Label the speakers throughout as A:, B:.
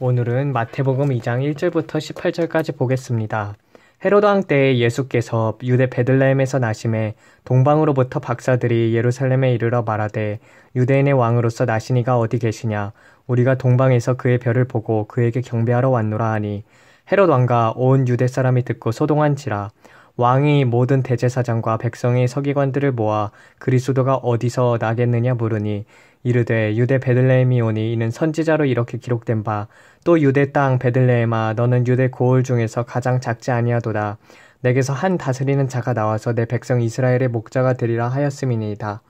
A: 오늘은 마태복음 2장 1절부터 18절까지 보겠습니다. 헤로드 왕 때에 예수께서 유대 베들레헴에서 나심에 동방으로부터 박사들이 예루살렘에 이르러 말하되 유대인의 왕으로서 나시니가 어디 계시냐 우리가 동방에서 그의 별을 보고 그에게 경배하러 왔노라 하니 헤롯 왕과 온 유대 사람이 듣고 소동한지라 왕이 모든 대제사장과 백성의 서기관들을 모아 그리스도가 어디서 나겠느냐 물으니 이르되 유대 베들레헴이 오니 이는 선지자로 이렇게 기록된 바또 유대 땅 베들레헴아 너는 유대 고을 중에서 가장 작지 아니하도다 내게서 한 다스리는 자가 나와서 내 백성 이스라엘의 목자가 되리라 하였음이니이다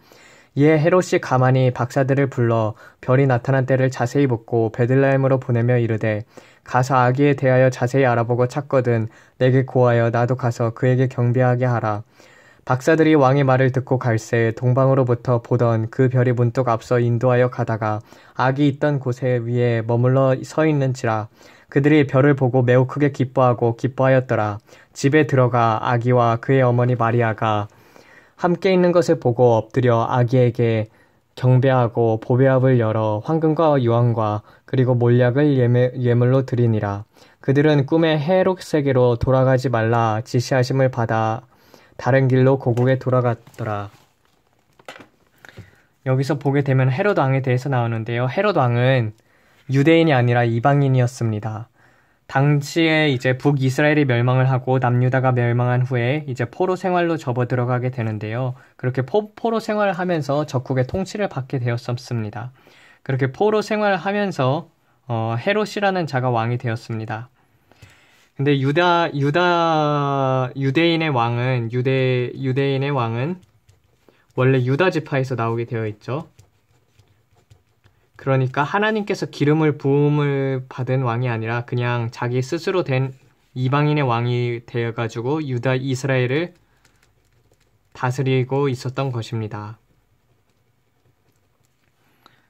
A: 이에 헤롯이 가만히 박사들을 불러 별이 나타난 때를 자세히 묻고 베들레헴으로 보내며 이르되 가서 아기에 대하여 자세히 알아보고 찾거든 내게 고하여 나도 가서 그에게 경배하게 하라 박사들이 왕의 말을 듣고 갈새 동방으로부터 보던 그 별이 문득 앞서 인도하여 가다가 악이 있던 곳에 위에 머물러 서 있는지라 그들이 별을 보고 매우 크게 기뻐하고 기뻐하였더라. 집에 들어가 아기와 그의 어머니 마리아가 함께 있는 것을 보고 엎드려 아기에게 경배하고 보배합을 열어 황금과 유황과 그리고 몰약을 예매, 예물로 드리니라. 그들은 꿈의 해록 세계로 돌아가지 말라 지시하심을 받아 다른 길로 고국에 돌아갔더라. 여기서 보게 되면 헤롯 왕에 대해서 나오는데요. 헤롯 왕은 유대인이 아니라 이방인이었습니다. 당시에 이제 북이스라엘이 멸망을 하고 남유다가 멸망한 후에 이제 포로 생활로 접어들어가게 되는데요. 그렇게 포, 포로 생활을 하면서 적국의 통치를 받게 되었었습니다. 그렇게 포로 생활을 하면서 어, 헤롯이라는 자가 왕이 되었습니다. 근데 유다 유다 유대인의 왕은 유대 유대인의 왕은 원래 유다 지파에서 나오게 되어 있죠. 그러니까 하나님께서 기름을 부음을 받은 왕이 아니라 그냥 자기 스스로 된 이방인의 왕이 되어 가지고 유다 이스라엘을 다스리고 있었던 것입니다.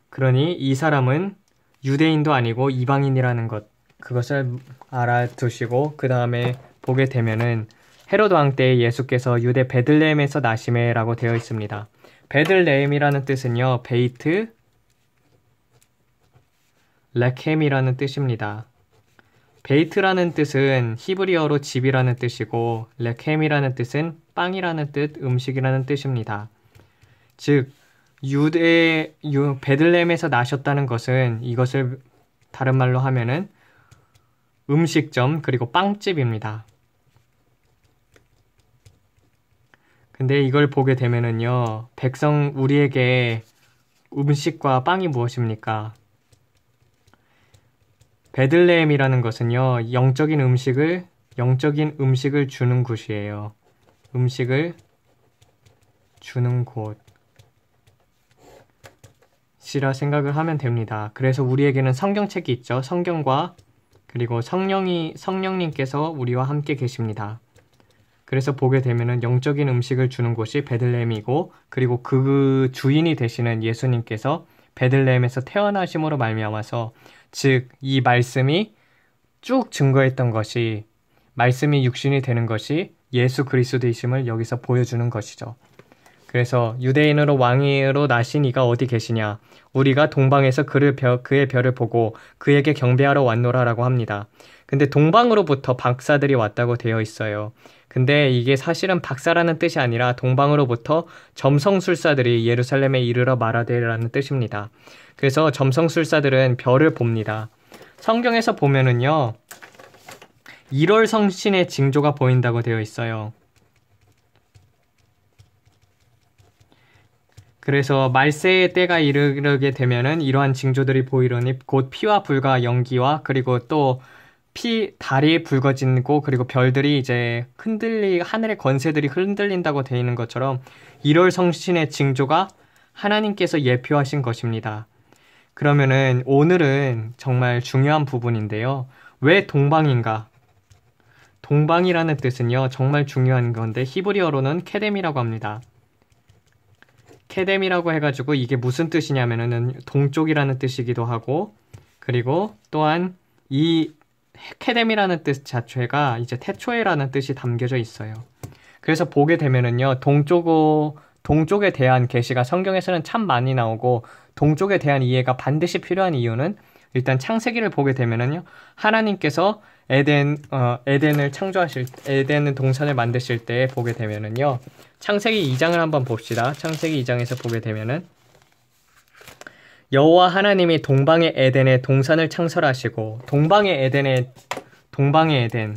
A: 그러니 이 사람은 유대인도 아니고 이방인이라는 것 그것을 알아두시고 그 다음에 보게 되면은 헤로드 왕때 예수께서 유대 베들레헴에서 나시매라고 되어 있습니다. 베들레헴이라는 뜻은요 베이트 레켐이라는 뜻입니다. 베이트라는 뜻은 히브리어로 집이라는 뜻이고 레켐이라는 뜻은 빵이라는 뜻, 음식이라는 뜻입니다. 즉 유대 유, 베들레헴에서 나셨다는 것은 이것을 다른 말로 하면은 음식점 그리고 빵집입니다. 근데 이걸 보게 되면은요, 백성 우리에게 음식과 빵이 무엇입니까? 베들레헴이라는 것은요, 영적인 음식을 영적인 음식을 주는 곳이에요. 음식을 주는 곳이라 생각을 하면 됩니다. 그래서 우리에게는 성경책이 있죠. 성경과 그리고 성령이 성령님께서 우리와 함께 계십니다. 그래서 보게 되면은 영적인 음식을 주는 곳이 베들레헴이고 그리고 그 주인이 되시는 예수님께서 베들레헴에서 태어나심으로 말미암아서 즉 이 말씀이 쭉 증거했던 것이 말씀이 육신이 되는 것이 예수 그리스도이심을 여기서 보여주는 것이죠. 그래서 유대인으로 왕이로 나신 이가 어디 계시냐? 우리가 동방에서 그를 벼, 그의 별을 보고 그에게 경배하러 왔노라라고 합니다. 근데 동방으로부터 박사들이 왔다고 되어 있어요. 근데 이게 사실은 박사라는 뜻이 아니라 동방으로부터 점성술사들이 예루살렘에 이르러 말하되라는 뜻입니다. 그래서 점성술사들은 별을 봅니다. 성경에서 보면은요. 1월 성신의 징조가 보인다고 되어 있어요. 그래서 말세의 때가 이르게 되면은 이러한 징조들이 보이려니 곧 피와 불과 연기와 그리고 또 피, 달이 붉어진고 그리고 별들이 이제 흔들리, 하늘의 권세들이 흔들린다고 되어 있는 것처럼 1월 성신의 징조가 하나님께서 예표하신 것입니다. 그러면은 오늘은 정말 중요한 부분인데요. 왜 동방인가? 동방이라는 뜻은요, 정말 중요한 건데 히브리어로는 케뎀이라고 합니다. 케뎀이라고 해가지고 이게 무슨 뜻이냐면은 동쪽이라는 뜻이기도 하고 그리고 또한 이 케뎀이라는 뜻 자체가 이제 태초에라는 뜻이 담겨져 있어요. 그래서 보게 되면은요 동쪽어 동쪽에 대한 계시가 성경에서는 참 많이 나오고 동쪽에 대한 이해가 반드시 필요한 이유는 일단 창세기를 보게 되면은요. 하나님께서 에덴 어, 에덴을 창조하실 에덴 동산을 만드실 때 보게 되면은요. 창세기 2장을 한번 봅시다. 창세기 2장에서 보게 되면은 여호와 하나님이 동방의 에덴에 동산을 창설하시고 동방의 에덴에 동방의 에덴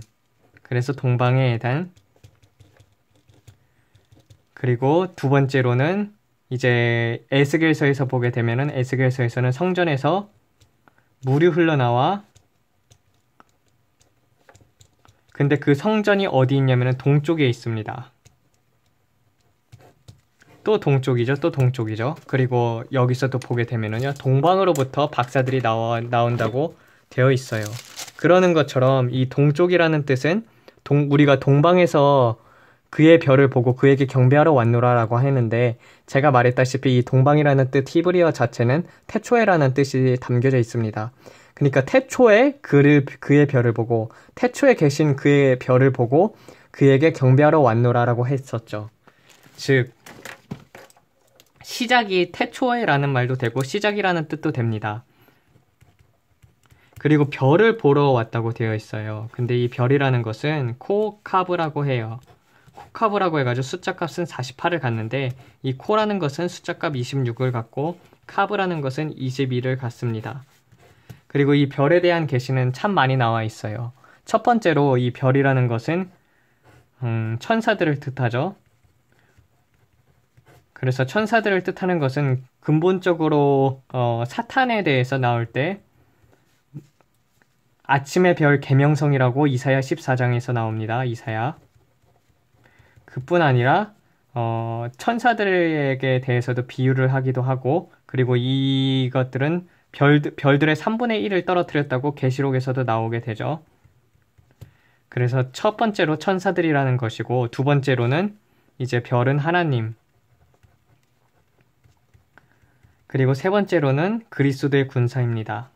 A: 그래서 동방의 에덴 그리고 두 번째로는 이제 에스겔서에서 보게 되면은 에스겔서에서는 성전에서 물이 흘러나와 근데 그 성전이 어디 있냐면 동쪽에 있습니다. 또 동쪽이죠. 또 동쪽이죠. 그리고 여기서 도 보게 되면은요. 동방으로부터 박사들이 나와, 나온다고 되어 있어요. 그러는 것처럼 이 동쪽이라는 뜻은 동, 우리가 동방에서 그의 별을 보고 그에게 경배하러 왔노라라고 했는데 제가 말했다시피 이 동방이라는 뜻 히브리어 자체는 태초에라는 뜻이 담겨져 있습니다. 그러니까 태초에 그를 그의 별을 보고 태초에 계신 그의 별을 보고 그에게 경배하러 왔노라라고 했었죠. 즉 시작이 태초에라는 말도 되고 시작이라는 뜻도 됩니다. 그리고 별을 보러 왔다고 되어 있어요. 근데 이 별이라는 것은 코카브라고 해요. 카브라고 해가지고 숫자값은 48을 갖는데 이 코라는 것은 숫자값 26을 갖고 카브라는 것은 22를 갖습니다. 그리고 이 별에 대한 계시는 참 많이 나와 있어요. 첫 번째로 이 별이라는 것은 음, 천사들을 뜻하죠. 그래서 천사들을 뜻하는 것은 근본적으로 어, 사탄에 대해서 나올 때 아침의 별 개명성이라고 이사야 14장에서 나옵니다. 이사야 그뿐 아니라 어, 천사들에게 대해서도 비유를 하기도 하고 그리고 이것들은 별, 별들의 3분의 1을 떨어뜨렸다고 계시록에서도 나오게 되죠. 그래서 첫 번째로 천사들이라는 것이고 두 번째로는 이제 별은 하나님 그리고 세 번째로는 그리스도의 군사입니다.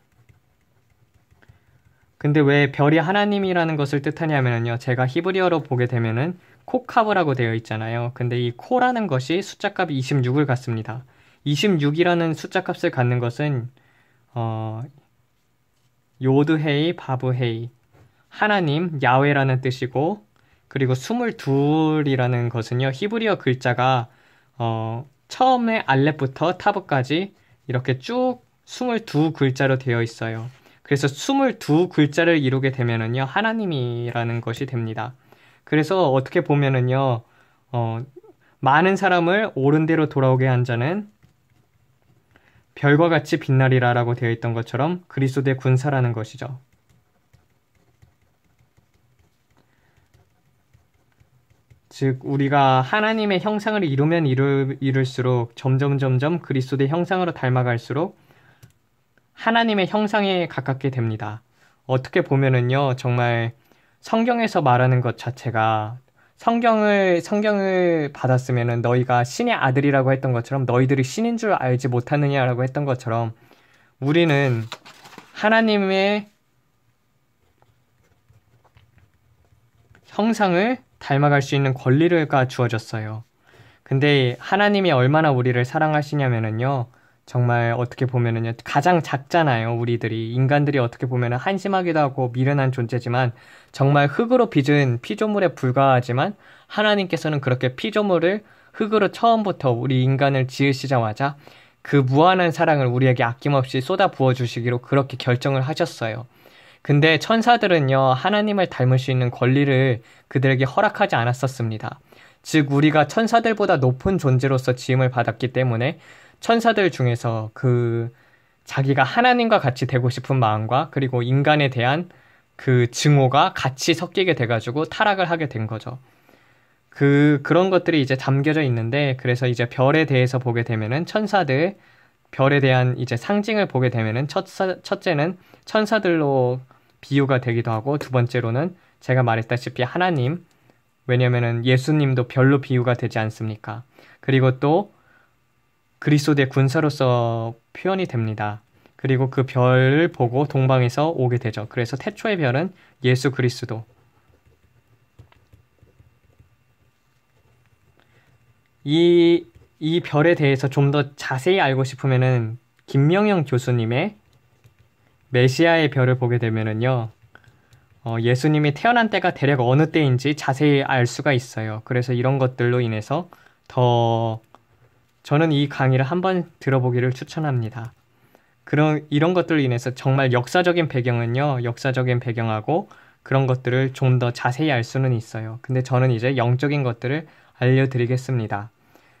A: 근데 왜 별이 하나님이라는 것을 뜻하냐면요. 제가 히브리어로 보게 되면은 코카브라고 되어 있잖아요. 근데 이 코라는 것이 숫자값이 26을 갖습니다. 26이라는 숫자값을 갖는 것은 어, 요드헤이 바브헤이 하나님 야외라는 뜻이고 그리고 22이라는 것은요 히브리어 글자가 어, 처음에 알렙부터 타브까지 이렇게 쭉22 글자로 되어 있어요. 그래서 22 글자를 이루게 되면은요 하나님이라는 것이 됩니다. 그래서 어떻게 보면은요, 어, 많은 사람을 옳은 대로 돌아오게 한 자는 별과 같이 빛나리라라고 되어 있던 것처럼 그리스도의 군사라는 것이죠. 즉 우리가 하나님의 형상을 이루면 이룰, 이룰수록 점점 점점 그리스도의 형상으로 닮아갈수록 하나님의 형상에 가깝게 됩니다. 어떻게 보면은요 정말 성경에서 말하는 것 자체가 성경을 성경을 받았으면은 너희가 신의 아들이라고 했던 것처럼 너희들이 신인 줄 알지 못하느냐라고 했던 것처럼 우리는 하나님의 형상을 닮아갈 수 있는 권리를가 주어졌어요. 근데 하나님이 얼마나 우리를 사랑하시냐면은요. 정말 어떻게 보면은요 가장 작잖아요 우리들이 인간들이 어떻게 보면은 한심하기도 하고 미련한 존재지만 정말 흙으로 빚은 피조물에 불과하지만 하나님께서는 그렇게 피조물을 흙으로 처음부터 우리 인간을 지으시자마자 그 무한한 사랑을 우리에게 아낌없이 쏟아 부어 주시기로 그렇게 결정을 하셨어요. 근데 천사들은요 하나님을 닮을 수 있는 권리를 그들에게 허락하지 않았었습니다. 즉 우리가 천사들보다 높은 존재로서 지음을 받았기 때문에 천사들 중에서 그 자기가 하나님과 같이 되고 싶은 마음과 그리고 인간에 대한 그 증오가 같이 섞이게 돼가지고 타락을 하게 된 거죠. 그 그런 것들이 이제 담겨져 있는데 그래서 이제 별에 대해서 보게 되면은 천사들 별에 대한 이제 상징을 보게 되면은 첫사, 첫째는 천사들로 비유가 되기도 하고 두 번째로는 제가 말했다시피 하나님 왜냐면은 예수님도 별로 비유가 되지 않습니까? 그리고 또 그리스도의 군사로서 표현이 됩니다. 그리고 그 별을 보고 동방에서 오게 되죠. 그래서 태초의 별은 예수 그리스도. 이, 이 별에 대해서 좀 더 자세히 알고 싶으면은 김명영 교수님의 메시아의 별을 보게 되면은요. 어, 예수님이 태어난 때가 대략 어느 때인지 자세히 알 수가 있어요. 그래서 이런 것들로 인해서 더 저는 이 강의를 한번 들어보기를 추천합니다. 그런 이런 것들로 인해서 정말 역사적인 배경은요, 역사적인 배경하고 그런 것들을 좀 더 자세히 알 수는 있어요. 근데 저는 이제 영적인 것들을 알려드리겠습니다.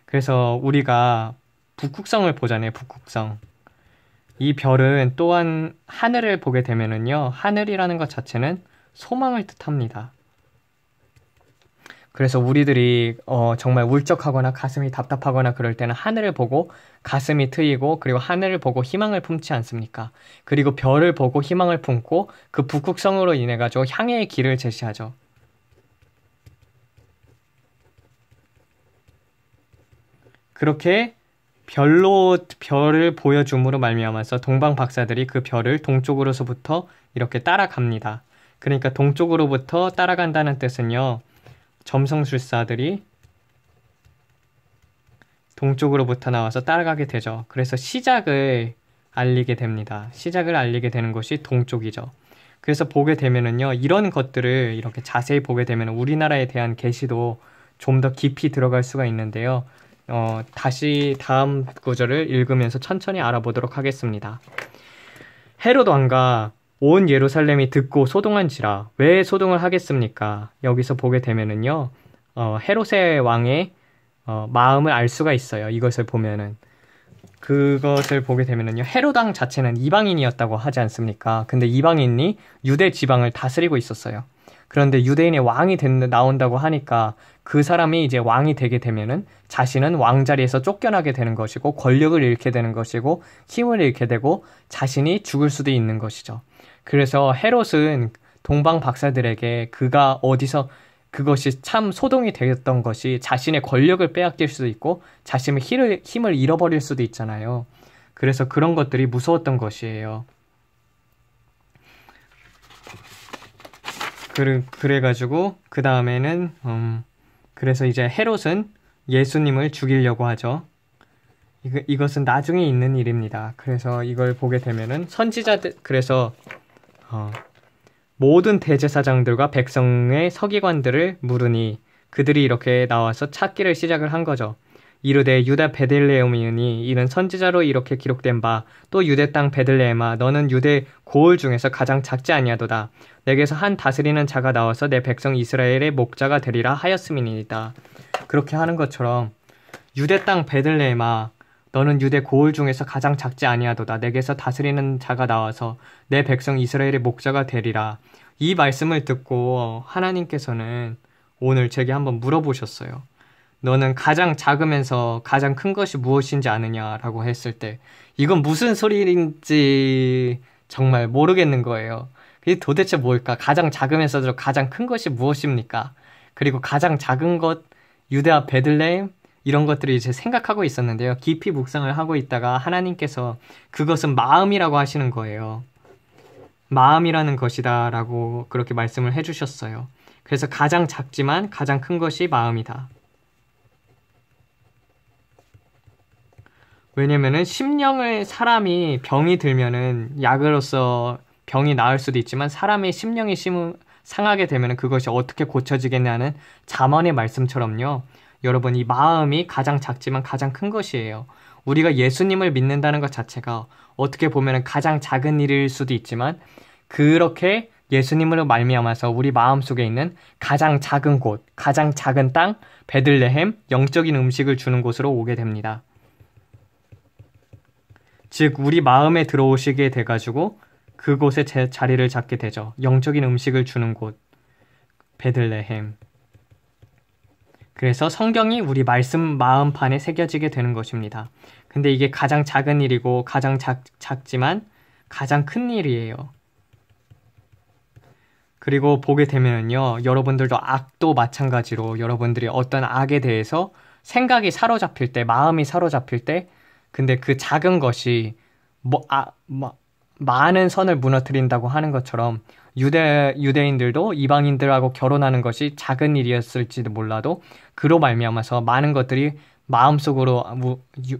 A: 그래서 우리가 북극성을 보잖아요, 북극성. 이 별은 또한 하늘을 보게 되면은요, 하늘이라는 것 자체는 소망을 뜻합니다. 그래서 우리들이 어, 정말 울적하거나 가슴이 답답하거나 그럴 때는 하늘을 보고 가슴이 트이고 그리고 하늘을 보고 희망을 품지 않습니까? 그리고 별을 보고 희망을 품고 그 북극성으로 인해 가지고 향해의 길을 제시하죠. 그렇게 별로 별을 보여줌으로 말미암아서 동방 박사들이 그 별을 동쪽으로서부터 이렇게 따라갑니다. 그러니까 동쪽으로부터 따라간다는 뜻은요. 점성술사들이 동쪽으로부터 나와서 따라가게 되죠. 그래서 시작을 알리게 됩니다. 시작을 알리게 되는 것이 동쪽이죠. 그래서 보게 되면은요, 이런 것들을 이렇게 자세히 보게 되면 우리나라에 대한 계시도좀 더 깊이 들어갈 수가 있는데요. 어, 다시 다음 구절을 읽으면서 천천히 알아보도록 하겠습니다. 헤롯 왕과 온 예루살렘이 듣고 소동한지라 왜 소동을 하겠습니까? 여기서 보게 되면은요 어, 헤롯의 왕의 어, 마음을 알 수가 있어요. 이것을 보면은 그것을 보게 되면은요 헤로당 자체는 이방인이었다고 하지 않습니까? 근데 이방인이 유대 지방을 다스리고 있었어요. 그런데 유대인의 왕이 된, 나온다고 하니까 그 사람이 이제 왕이 되게 되면은 자신은 왕자리에서 쫓겨나게 되는 것이고 권력을 잃게 되는 것이고 힘을 잃게 되고 자신이 죽을 수도 있는 것이죠. 그래서 헤롯은 동방 박사들에게 그가 어디서 그것이 참 소동이 되었던 것이 자신의 권력을 빼앗길 수도 있고 자신의 힘을, 힘을 잃어버릴 수도 있잖아요. 그래서 그런 것들이 무서웠던 것이에요. 그래, 그래가지고 그 다음에는 음, 그래서 이제 헤롯은 예수님을 죽이려고 하죠. 이거, 이것은 나중에 있는 일입니다. 그래서 이걸 보게 되면은 선지자들 그래서 어, 모든 대제사장들과 백성의 서기관들을 물으니 그들이 이렇게 나와서 찾기를 시작을 한 거죠. 이르되 유다 베들레헴이니 이는 선지자로 이렇게 기록된 바 또 유대 땅 베들레헴아 너는 유대 고을 중에서 가장 작지 아니하도다 내게서 한 다스리는 자가 나와서 내 백성 이스라엘의 목자가 되리라 하였음이니이다 그렇게 하는 것처럼 유대 땅 베들레헴아 너는 유대 고을 중에서 가장 작지 아니하도다. 내게서 다스리는 자가 나와서 내 백성 이스라엘의 목자가 되리라. 이 말씀을 듣고 하나님께서는 오늘 제게 한번 물어보셨어요. 너는 가장 작으면서 가장 큰 것이 무엇인지 아느냐라고 했을 때 이건 무슨 소리인지 정말 모르겠는 거예요. 이게 도대체 뭘까? 가장 작으면서도 가장 큰 것이 무엇입니까? 그리고 가장 작은 것 유대와 베들레헴 이런 것들을 이제 생각하고 있었는데요. 깊이 묵상을 하고 있다가 하나님께서 그것은 마음이라고 하시는 거예요. 마음이라는 것이다 라고 그렇게 말씀을 해주셨어요. 그래서 가장 작지만 가장 큰 것이 마음이다. 왜냐면은 심령을 사람이 병이 들면은 약으로서 병이 나을 수도 있지만 사람의 심령이 심 상하게 되면 그것이 어떻게 고쳐지겠냐는 자만의 말씀처럼요. 여러분, 이 마음이 가장 작지만 가장 큰 것이에요. 우리가 예수님을 믿는다는 것 자체가 어떻게 보면 가장 작은 일일 수도 있지만 그렇게 예수님으로 말미암아서 우리 마음속에 있는 가장 작은 곳, 가장 작은 땅, 베들레헴, 영적인 음식을 주는 곳으로 오게 됩니다. 즉 우리 마음에 들어오시게 돼 가지고 그곳에 자리를 잡게 되죠. 영적인 음식을 주는 곳 베들레헴. 그래서 성경이 우리 말씀 마음판에 새겨지게 되는 것입니다. 근데 이게 가장 작은 일이고 가장 작, 작지만 가장 큰 일이에요. 그리고 보게 되면요. 여러분들도 악도 마찬가지로 여러분들이 어떤 악에 대해서 생각이 사로잡힐 때, 마음이 사로잡힐 때, 근데 그 작은 것이 뭐, 아, 뭐, 많은 선을 무너뜨린다고 하는 것처럼 유대 유대인들도 이방인들하고 결혼하는 것이 작은 일이었을지도 몰라도 그로 말미암아서 많은 것들이 마음속으로 무, 유,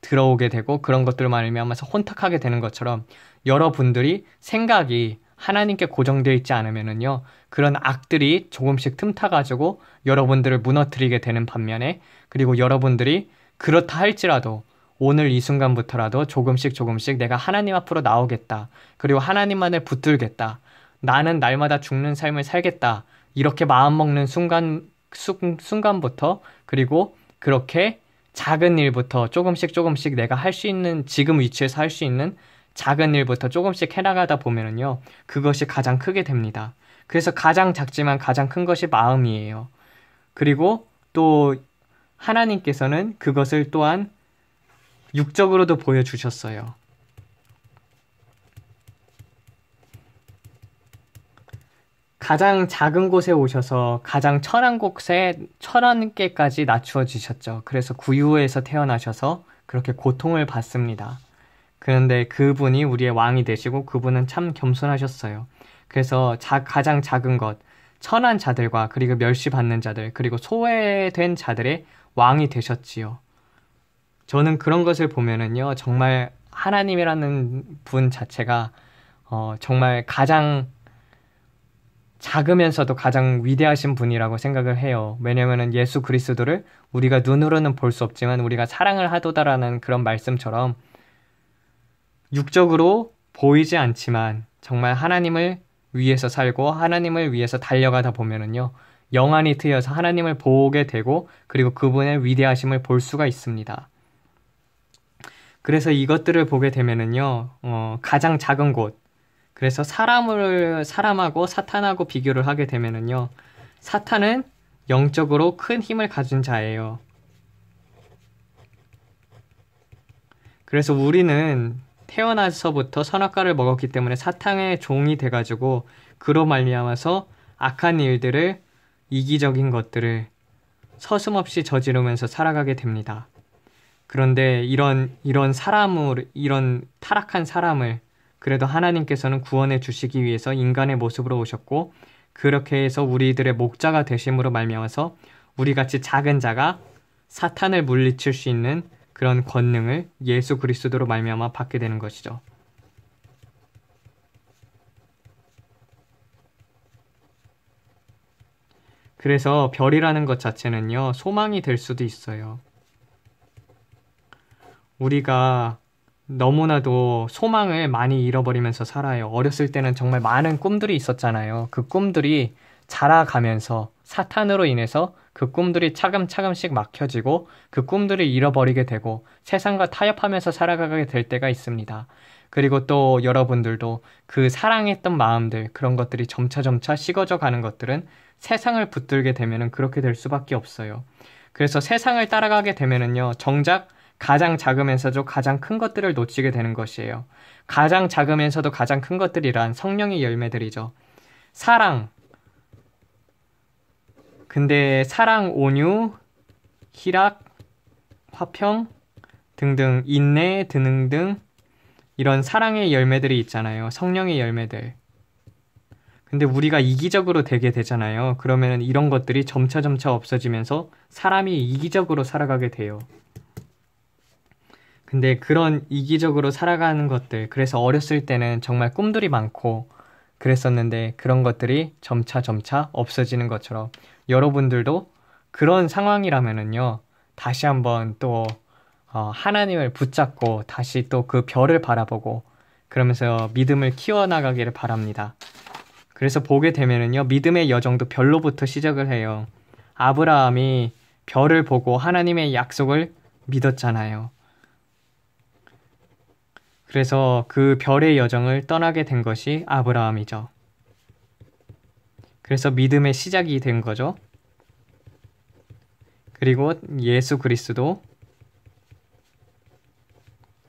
A: 들어오게 되고 그런 것들로 말미암아서 혼탁하게 되는 것처럼 여러분들이 생각이 하나님께 고정되어 있지 않으면은요 그런 악들이 조금씩 틈타가지고 여러분들을 무너뜨리게 되는 반면에 그리고 여러분들이 그렇다 할지라도 오늘 이 순간부터라도 조금씩 조금씩 내가 하나님 앞으로 나오겠다. 그리고 하나님만을 붙들겠다. 나는 날마다 죽는 삶을 살겠다. 이렇게 마음먹는 순간, 순, 순간부터 그리고 그렇게 작은 일부터 조금씩 조금씩 내가 할 수 있는 지금 위치에서 할 수 있는 작은 일부터 조금씩 해나가다 보면은요. 그것이 가장 크게 됩니다. 그래서 가장 작지만 가장 큰 것이 마음이에요. 그리고 또 하나님께서는 그것을 또한 육적으로도 보여주셨어요. 가장 작은 곳에 오셔서 가장 천한 곳에 천한 개까지 낮추어 주셨죠. 그래서 구유에서 태어나셔서 그렇게 고통을 받습니다. 그런데 그분이 우리의 왕이 되시고 그분은 참 겸손하셨어요. 그래서 자, 가장 작은 것, 천한 자들과 그리고 멸시받는 자들, 그리고 소외된 자들의 왕이 되셨지요. 저는 그런 것을 보면은요, 정말 하나님이라는 분 자체가 어, 정말 가장 작으면서도 가장 위대하신 분이라고 생각을 해요. 왜냐면은 예수 그리스도를 우리가 눈으로는 볼 수 없지만 우리가 사랑을 하도다라는 그런 말씀처럼 육적으로 보이지 않지만 정말 하나님을 위해서 살고 하나님을 위해서 달려가다 보면은요. 영안이 트여서 하나님을 보게 되고 그리고 그분의 위대하심을 볼 수가 있습니다. 그래서 이것들을 보게 되면은요, 어, 가장 작은 곳, 그래서 사람을 사람하고 사탄하고 비교를 하게 되면은요. 사탄은 영적으로 큰 힘을 가진 자예요. 그래서 우리는 태어나서부터 선악과를 먹었기 때문에 사탕의 종이 돼가지고 그로 말미암아서 악한 일들을 이기적인 것들을 서슴없이 저지르면서 살아가게 됩니다. 그런데 이런 이런 사람을 이런 타락한 사람을 그래도 하나님께서는 구원해 주시기 위해서 인간의 모습으로 오셨고 그렇게 해서 우리들의 목자가 되심으로 말미암아서 우리같이 작은 자가 사탄을 물리칠 수 있는 그런 권능을 예수 그리스도로 말미암아 받게 되는 것이죠. 그래서 별이라는 것 자체는요, 소망이 될 수도 있어요. 우리가 너무나도 소망을 많이 잃어버리면서 살아요. 어렸을 때는 정말 많은 꿈들이 있었잖아요. 그 꿈들이 자라가면서 사탄으로 인해서 그 꿈들이 차근차근씩 막혀지고 그 꿈들을 잃어버리게 되고 세상과 타협하면서 살아가게 될 때가 있습니다. 그리고 또 여러분들도 그 사랑했던 마음들 그런 것들이 점차점차 식어져 가는 것들은 세상을 붙들게 되면은 그렇게 될 수밖에 없어요. 그래서 세상을 따라가게 되면은요, 정작 가장 작으면서도 가장 큰 것들을 놓치게 되는 것이에요. 가장 작으면서도 가장 큰 것들이란 성령의 열매들이죠. 사랑. 근데 사랑, 온유, 희락, 화평 등등 인내 등등 이런 사랑의 열매들이 있잖아요. 성령의 열매들. 근데 우리가 이기적으로 되게 되잖아요. 그러면 이런 것들이 점차점차 없어지면서 사람이 이기적으로 살아가게 돼요. 근데 그런 이기적으로 살아가는 것들, 그래서 어렸을 때는 정말 꿈들이 많고 그랬었는데 그런 것들이 점차 점차 없어지는 것처럼 여러분들도 그런 상황이라면은요, 다시 한번 또 어, 하나님을 붙잡고 다시 또 그 별을 바라보고 그러면서 믿음을 키워나가기를 바랍니다. 그래서 보게 되면은요, 믿음의 여정도 별로부터 시작을 해요. 아브라함이 별을 보고 하나님의 약속을 믿었잖아요. 그래서 그 별의 여정을 떠나게 된 것이 아브라함이죠. 그래서 믿음의 시작이 된 거죠. 그리고 예수 그리스도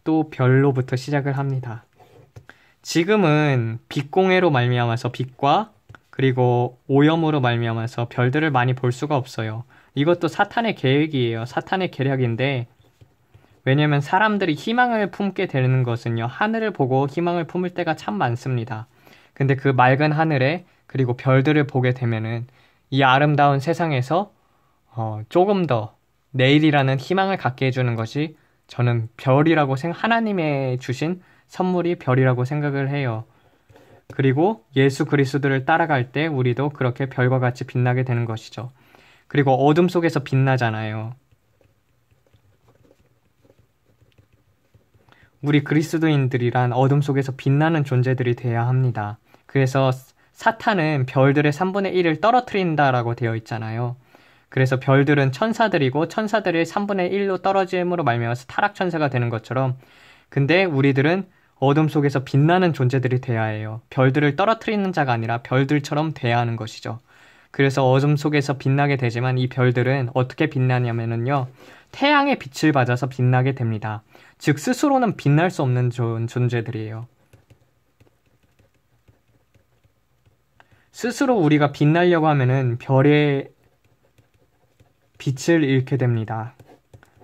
A: 또 별로부터 시작을 합니다. 지금은 빛공해로 말미암아서 빛과 그리고 오염으로 말미암아서 별들을 많이 볼 수가 없어요. 이것도 사탄의 계획이에요. 사탄의 계략인데 왜냐면 사람들이 희망을 품게 되는 것은요 하늘을 보고 희망을 품을 때가 참 많습니다. 근데 그 맑은 하늘에 그리고 별들을 보게 되면은 이 아름다운 세상에서 어, 조금 더 내일이라는 희망을 갖게 해주는 것이 저는 별이라고 생 하나님의 주신 선물이 별이라고 생각을 해요. 그리고 예수 그리스도를 따라갈 때 우리도 그렇게 별과 같이 빛나게 되는 것이죠. 그리고 어둠 속에서 빛나잖아요. 우리 그리스도인들이란 어둠 속에서 빛나는 존재들이 되어야 합니다. 그래서 사탄은 별들의 3분의 1을 떨어뜨린다라고 되어 있잖아요. 그래서 별들은 천사들이고 천사들의 3분의 1로 떨어짐으로 말미암아서 타락 천사가 되는 것처럼 근데 우리들은 어둠 속에서 빛나는 존재들이 돼야 해요. 별들을 떨어뜨리는 자가 아니라 별들처럼 돼야 하는 것이죠. 그래서 어둠 속에서 빛나게 되지만 이 별들은 어떻게 빛나냐면요 태양의 빛을 받아서 빛나게 됩니다. 즉 스스로는 빛날 수 없는 존재들이에요. 스스로 우리가 빛날려고 하면은 별의 빛을 잃게 됩니다.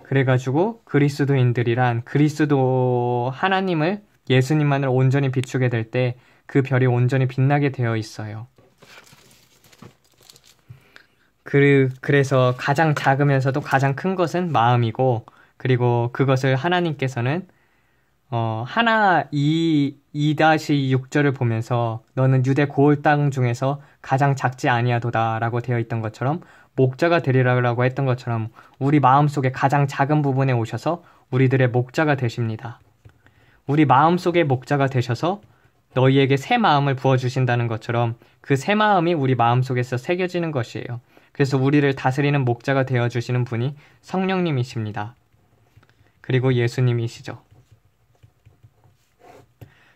A: 그래가지고 그리스도인들이란 그리스도 하나님을 예수님만을 온전히 비추게 될 때 그 별이 온전히 빛나게 되어 있어요. 그, 그래서 가장 작으면서도 가장 큰 것은 마음이고 그리고 그것을 하나님께서는 어, 하나 2, 2-6절을 보면서 너는 유대 고을 땅 중에서 가장 작지 아니하도다 라고 되어 있던 것처럼 목자가 되리라고 했던 것처럼 우리 마음속에 가장 작은 부분에 오셔서 우리들의 목자가 되십니다. 우리 마음속에 목자가 되셔서 너희에게 새 마음을 부어주신다는 것처럼 그 새 마음이 우리 마음속에서 새겨지는 것이에요. 그래서 우리를 다스리는 목자가 되어주시는 분이 성령님이십니다. 그리고 예수님이시죠.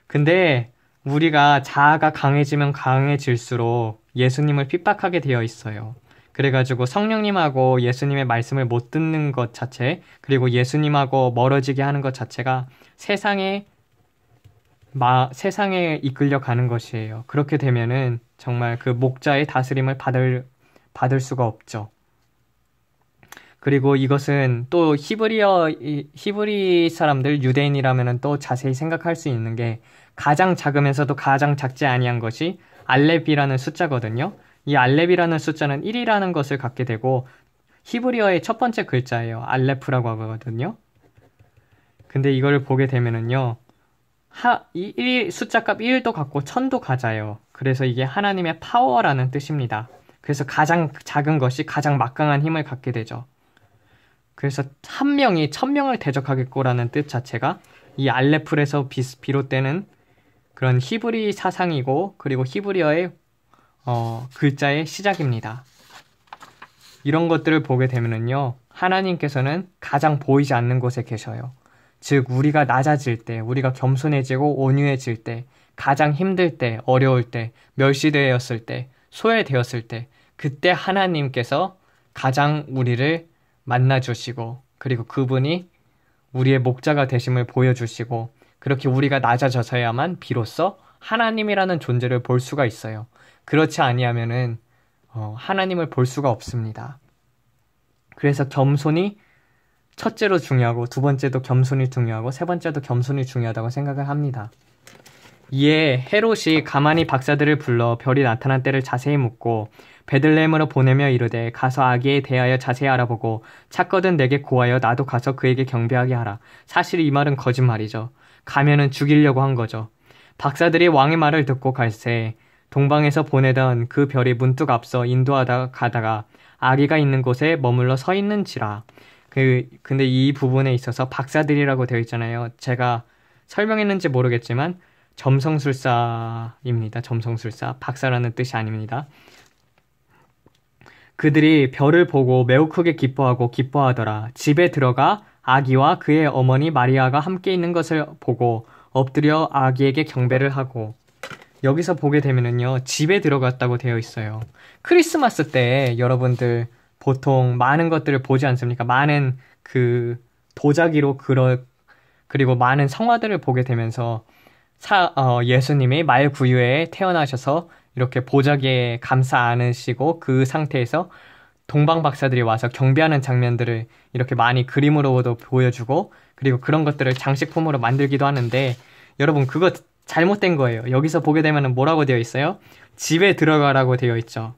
A: 근데 우리가 자아가 강해지면 강해질수록 예수님을 핍박하게 되어 있어요. 그래가지고 성령님하고 예수님의 말씀을 못 듣는 것 자체, 그리고 예수님하고 멀어지게 하는 것 자체가 세상에 마, 세상에 이끌려 가는 것이에요. 그렇게 되면은 정말 그 목자의 다스림을 받을 받을 수가 없죠. 그리고 이것은 또 히브리어 히브리 사람들 유대인이라면은 또 자세히 생각할 수 있는 게 가장 작으면서도 가장 작지 아니한 것이 알렙이라는 숫자거든요. 이 알렙이라는 숫자는 1이라는 것을 갖게 되고 히브리어의 첫 번째 글자예요. 알레프라고 하거든요. 근데 이걸 보게 되면은요. 하, 이 1, 숫자값 1도 갖고 1000도 가자요. 그래서 이게 하나님의 파워라는 뜻입니다. 그래서 가장 작은 것이 가장 막강한 힘을 갖게 되죠. 그래서 한 명이 천 명을 대적하겠고라는 뜻 자체가 이 알레플에서 비롯되는 그런 히브리 사상이고 그리고 히브리어의 어, 글자의 시작입니다. 이런 것들을 보게 되면은요, 하나님께서는 가장 보이지 않는 곳에 계셔요. 즉, 우리가 낮아질 때, 우리가 겸손해지고 온유해질 때, 가장 힘들 때, 어려울 때, 멸시되었을 때, 소외되었을 때, 그때 하나님께서 가장 우리를 만나주시고 그리고 그분이 우리의 목자가 되심을 보여주시고 그렇게 우리가 낮아져서야만 비로소 하나님이라는 존재를 볼 수가 있어요. 그렇지 아니하면은 어, 하나님을 볼 수가 없습니다. 그래서 겸손이 첫째로 중요하고 두 번째도 겸손이 중요하고 세 번째도 겸손이 중요하다고 생각을 합니다. 이에 헤롯이 가만히 박사들을 불러 별이 나타난 때를 자세히 묻고 베들레헴으로 보내며 이르되 가서 아기에 대하여 자세히 알아보고 찾거든 내게 고하여 나도 가서 그에게 경배하게 하라. 사실 이 말은 거짓말이죠. 가면은 죽이려고 한 거죠. 박사들이 왕의 말을 듣고 갈새 동방에서 보내던 그 별이 문득 앞서 인도하다 가다가 가 아기가 있는 곳에 머물러 서 있는지라. 그 근데 이 부분에 있어서 박사들이라고 되어 있잖아요. 제가 설명했는지 모르겠지만 점성술사입니다. 점성술사. 박사라는 뜻이 아닙니다. 그들이 별을 보고 매우 크게 기뻐하고 기뻐하더라. 집에 들어가 아기와 그의 어머니 마리아가 함께 있는 것을 보고 엎드려 아기에게 경배를 하고 여기서 보게 되면은요 집에 들어갔다고 되어 있어요. 크리스마스 때 여러분들 보통 많은 것들을 보지 않습니까? 많은 그 도자기로 그런 그리고 많은 성화들을 보게 되면서 사, 어, 예수님이 말 구유에 태어나셔서 이렇게 보자기에 감싸 안으시고 그 상태에서 동방 박사들이 와서 경배하는 장면들을 이렇게 많이 그림으로도 보여주고 그리고 그런 것들을 장식품으로 만들기도 하는데 여러분 그거 잘못된 거예요. 여기서 보게 되면 뭐라고 되어 있어요? 집에 들어가라고 되어 있죠.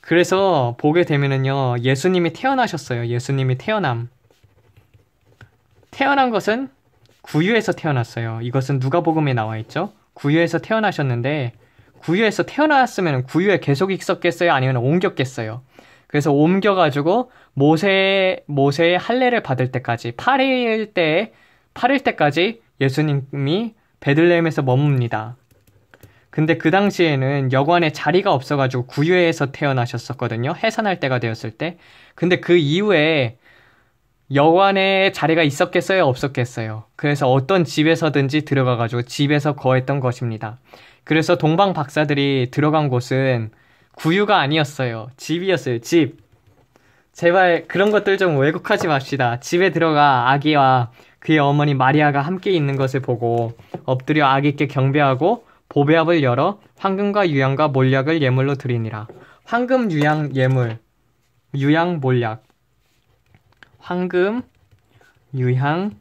A: 그래서 보게 되면은요 예수님이 태어나셨어요. 예수님이 태어남. 태어난 것은 구유에서 태어났어요. 이것은 누가복음에 나와 있죠. 구유에서 태어나셨는데 구유에서 태어났으면 구유에 계속 있었겠어요? 아니면 옮겼겠어요? 그래서 옮겨가지고 모세 모세의 할례를 받을 때까지 8일 때 8일 때까지 예수님이 베들레헴에서 머뭅니다. 근데 그 당시에는 여관에 자리가 없어가지고 구유에서 태어나셨었거든요. 해산할 때가 되었을 때. 근데 그 이후에 여관에 자리가 있었겠어요? 없었겠어요? 그래서 어떤 집에서든지 들어가가지고 집에서 거했던 것입니다. 그래서 동방 박사들이 들어간 곳은 구유가 아니었어요. 집이었어요. 집. 제발 그런 것들 좀 왜곡하지 맙시다. 집에 들어가 아기와 그의 어머니 마리아가 함께 있는 것을 보고 엎드려 아기께 경배하고 보배합을 열어 황금과 유양과 몰약을 예물로 드리니라. 황금 유양 예물, 유양 몰약. 황금, 유향,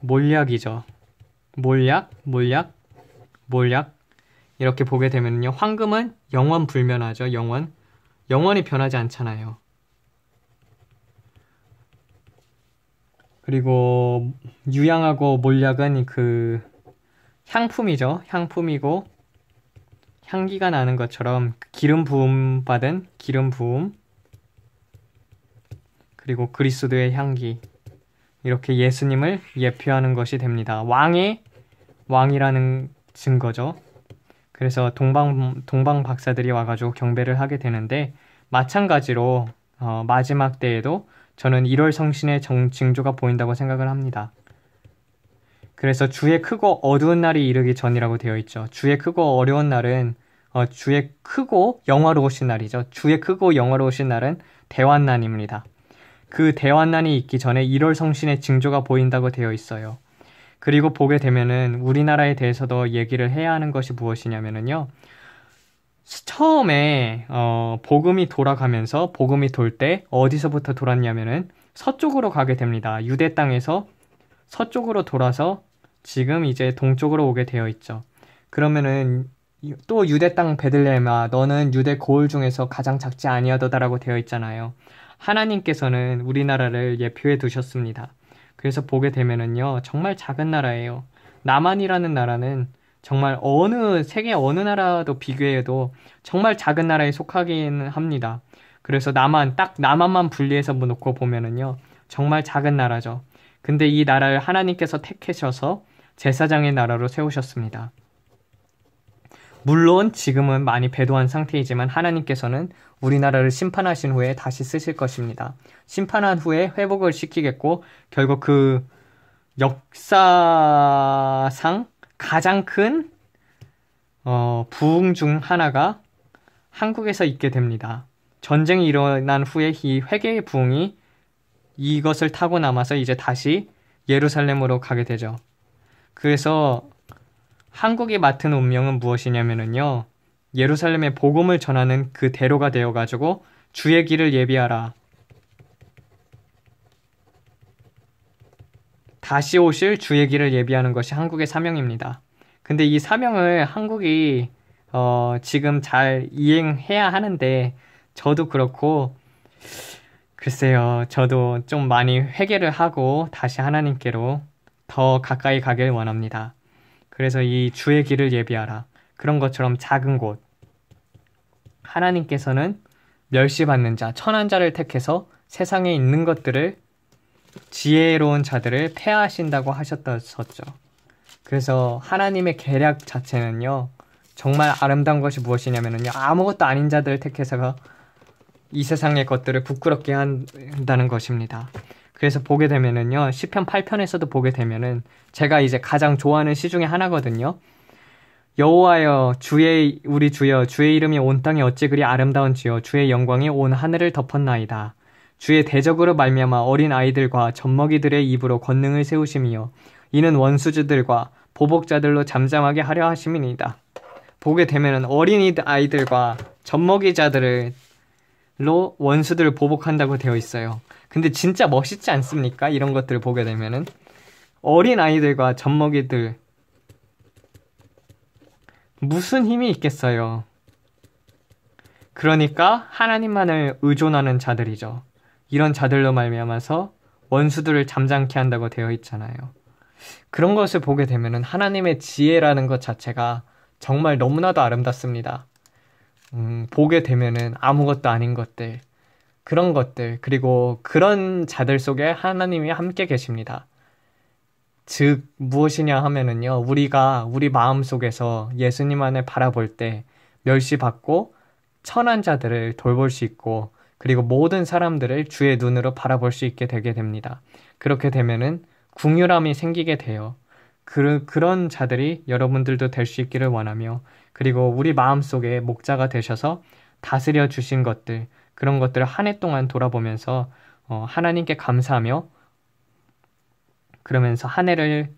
A: 몰약이죠. 몰약, 몰약, 몰약. 이렇게 보게 되면요. 황금은 영원 불면하죠 영원. 영원히 변하지 않잖아요. 그리고 유향하고 몰약은 그 향품이죠. 향품이고 향기가 나는 것처럼 기름 부음 받은 기름 부음 그리고 그리스도의 향기 이렇게 예수님을 예표하는 것이 됩니다. 왕의 왕이라는 증거죠. 그래서 동방 동방 박사들이 와가지고 경배를 하게 되는데 마찬가지로 어, 마지막 때에도 저는 1월 성신의 정, 징조가 보인다고 생각을 합니다. 그래서 주의 크고 어두운 날이 이르기 전이라고 되어 있죠. 주의 크고 어려운 날은 어, 주의 크고 영화로오신 날이죠. 주의 크고 영화로오신 날은 대환난입니다. 그 대환난이 있기 전에 1월 성신의 징조가 보인다고 되어 있어요. 그리고 보게 되면은 우리나라에 대해서도 얘기를 해야 하는 것이 무엇이냐면요 처음에 어, 복음이 돌아가면서 복음이 돌 때 어디서부터 돌았냐면은 서쪽으로 가게 됩니다. 유대 땅에서 서쪽으로 돌아서 지금 이제 동쪽으로 오게 되어 있죠. 그러면은 또 유대 땅 베들레헴아 너는 유대 고을 중에서 가장 작지 아니하도다라고 되어 있잖아요. 하나님께서는 우리나라를 예표해 두셨습니다. 그래서 보게 되면은요, 정말 작은 나라예요. 남한이라는 나라는 정말 어느 세계 어느 나라도 비교해도 정말 작은 나라에 속하기는 합니다. 그래서 남한 딱 남한만 분리해서 놓고 보면은요, 정말 작은 나라죠. 근데 이 나라를 하나님께서 택하셔서 제사장의 나라로 세우셨습니다. 물론 지금은 많이 배도한 상태이지만 하나님께서는 우리나라를 심판하신 후에 다시 쓰실 것입니다. 심판한 후에 회복을 시키겠고 결국 그 역사상 가장 큰 어, 부흥 중 하나가 한국에서 있게 됩니다. 전쟁이 일어난 후에 이 회개의 부흥이 이것을 타고 남아서 이제 다시 예루살렘으로 가게 되죠. 그래서 한국이 맡은 운명은 무엇이냐면요 예루살렘의 복음을 전하는 그 대로가 되어 가지고 주의 길을 예비하라. 다시 오실 주의 길을 예비하는 것이 한국의 사명입니다. 근데 이 사명을 한국이 어, 지금 잘 이행해야 하는데 저도 그렇고 글쎄요. 저도 좀 많이 회개를 하고 다시 하나님께로 더 가까이 가길 원합니다. 그래서 이 주의 길을 예비하라. 그런 것처럼 작은 곳. 하나님께서는 멸시받는 자, 천한 자를 택해서 세상에 있는 것들을 지혜로운 자들을 패하신다고 하셨었죠. 그래서 하나님의 계략 자체는요. 정말 아름다운 것이 무엇이냐면요. 아무것도 아닌 자들을 택해서이 세상의 것들을 부끄럽게 한다는 것입니다. 그래서 보게 되면은요. 시편 8편에서도 보게 되면은 제가 이제 가장 좋아하는 시 중에 하나거든요. 여호와여 주의 우리 주여 주의 이름이 온 땅에 어찌 그리 아름다운지요 주의 영광이 온 하늘을 덮었나이다. 주의 대적으로 말미암아 어린 아이들과 젖먹이들의 입으로 권능을 세우심이요 이는 원수주들과 보복자들로 잠잠하게 하려 하심이니이다. 보게 되면은 어린이 아이들과 젖먹이자들을로 원수들을 보복한다고 되어 있어요. 근데 진짜 멋있지 않습니까? 이런 것들을 보게 되면은 어린 아이들과 젖먹이들 무슨 힘이 있겠어요? 그러니까 하나님만을 의존하는 자들이죠. 이런 자들로 말미암아서 원수들을 잠잠케 한다고 되어 있잖아요. 그런 것을 보게 되면은 하나님의 지혜라는 것 자체가 정말 너무나도 아름답습니다. 음, 보게 되면은 아무것도 아닌 것들, 그런 것들, 그리고 그런 자들 속에 하나님이 함께 계십니다. 즉, 무엇이냐 하면은요, 우리가 우리 마음 속에서 예수님 안에 바라볼 때 멸시받고 천한 자들을 돌볼 수 있고, 그리고 모든 사람들을 주의 눈으로 바라볼 수 있게 되게 됩니다. 그렇게 되면은 궁유람이 생기게 돼요. 그, 그런 자들이 여러분들도 될 수 있기를 원하며, 그리고 우리 마음 속에 목자가 되셔서 다스려 주신 것들, 그런 것들을 한 해 동안 돌아보면서 어, 하나님께 감사하며 그러면서 한 해를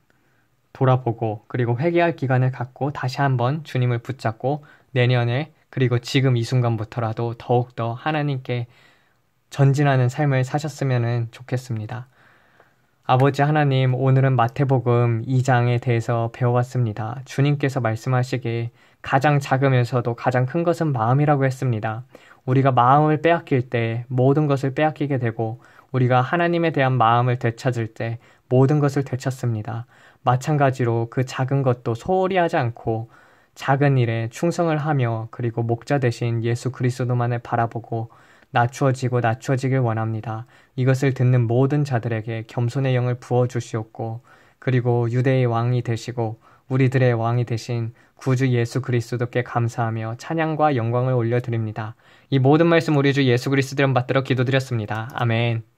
A: 돌아보고 그리고 회개할 기간을 갖고 다시 한번 주님을 붙잡고 내년에 그리고 지금 이 순간부터라도 더욱더 하나님께 전진하는 삶을 사셨으면 좋겠습니다. 아버지 하나님, 오늘은 마태복음 2장에 대해서 배워왔습니다. 주님께서 말씀하시기에 가장 작으면서도 가장 큰 것은 마음이라고 했습니다. 우리가 마음을 빼앗길 때 모든 것을 빼앗기게 되고 우리가 하나님에 대한 마음을 되찾을 때 모든 것을 되찾습니다. 마찬가지로 그 작은 것도 소홀히 하지 않고 작은 일에 충성을 하며 그리고 목자 대신 예수 그리스도만을 바라보고 낮추어지고 낮추어지길 원합니다. 이것을 듣는 모든 자들에게 겸손의 영을 부어 주시옵고 그리고 유대의 왕이 되시고 우리들의 왕이 되신 구주 예수 그리스도께 감사하며 찬양과 영광을 올려드립니다. 이 모든 말씀 우리 주 예수 그리스도 이름 받들어 기도드렸습니다. 아멘.